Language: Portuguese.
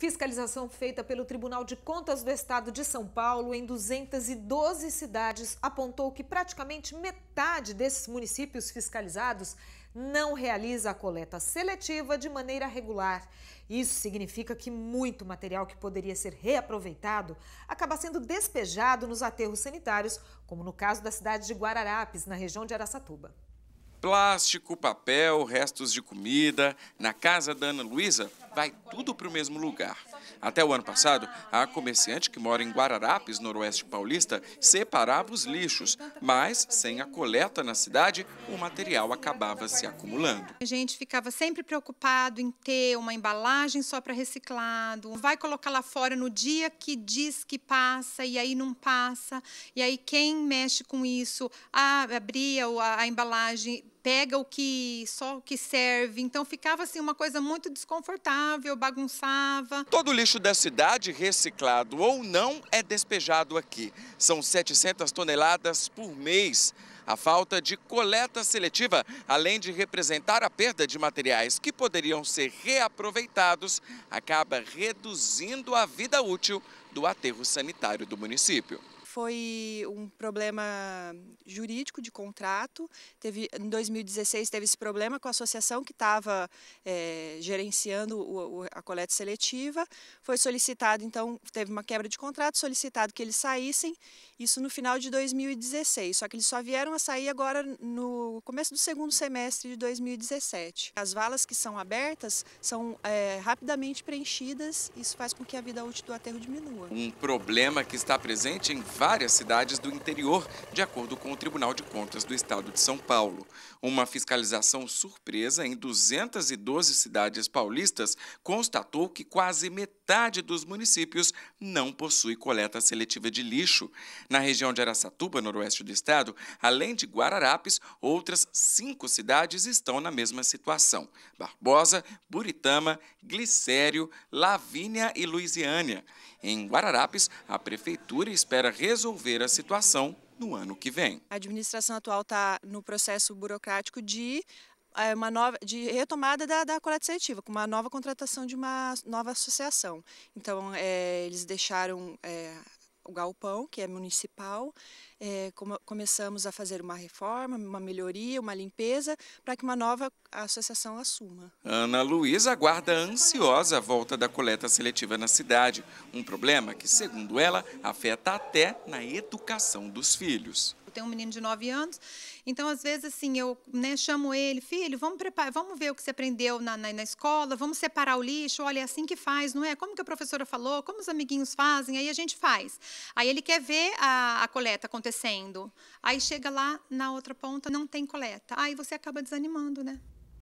Fiscalização feita pelo Tribunal de Contas do Estado de São Paulo em 212 cidades apontou que praticamente metade desses municípios fiscalizados não realiza a coleta seletiva de maneira regular. Isso significa que muito material que poderia ser reaproveitado acaba sendo despejado nos aterros sanitários, como no caso da cidade de Guararapes, na região de Araçatuba plástico, papel, restos de comida. Na casa da Ana Luísa, vai tudo para o mesmo lugar. Até o ano passado, a comerciante que mora em Guararapes, noroeste paulista, separava os lixos, mas sem a coleta na cidade, o material acabava se acumulando. A gente ficava sempre preocupado em ter uma embalagem só para reciclado, vai colocar lá fora no dia que diz que passa e aí não passa, e aí quem mexe com isso, abria a, a embalagem, pega o que só o que serve. Então ficava assim uma coisa muito desconfortável, bagunçava. Todo o lixo da cidade, reciclado ou não, é despejado aqui. São 700 toneladas por mês. A falta de coleta seletiva, além de representar a perda de materiais que poderiam ser reaproveitados, acaba reduzindo a vida útil do aterro sanitário do município foi um problema jurídico de contrato. Teve, em 2016 teve esse problema com a associação que estava é, eh, gerenciando o, o, a coleta seletiva. Foi solicitado, então, teve uma quebra de contrato, solicitado que eles saíssem, isso no final de 2016. Só que eles só vieram a sair agora no começo do segundo semestre de 2017. As valas que são abertas são é, rapidamente preenchidas, isso faz com que a vida útil do aterro diminua. Um problema que está presente em várias cidades do interior, de acordo com o Tribunal de Contas do Estado de São Paulo. Uma fiscalização surpresa em 212 cidades paulistas constatou que quase metade dos municípios não possui coleta seletiva de lixo. Na região de Aracatuba, noroeste do estado, além de Guararapes, outras cinco cidades estão na mesma situação: Barbosa, Buritama, Glicério, Lavínia e Luisiânia. Em Guararapes, a prefeitura espera resolver a situação no ano que vem. A administração atual está no processo burocrático de é, uma nova de retomada da, da coleta seletiva, com uma nova contratação de uma nova associação. Então, é, eles deixaram é, o galpão, que é municipal. É, começamos a fazer uma reforma, uma melhoria, uma limpeza, para que uma nova associação assuma. Ana Luísa aguarda ansiosa a volta da coleta seletiva na cidade. Um problema que, segundo ela, afeta até na educação dos filhos. Eu tenho um menino de 9 anos, então às vezes assim, eu né, chamo ele, filho, vamos preparar, vamos ver o que você aprendeu na, na, na, escola, vamos separar o lixo, olha, é assim que faz, não é? Como que a professora falou, como os amiguinhos fazem, aí a gente faz. Aí ele quer ver a, a coleta acontecendo. Aí chega lá na outra ponta, não tem coleta. Aí você acaba desanimando, né?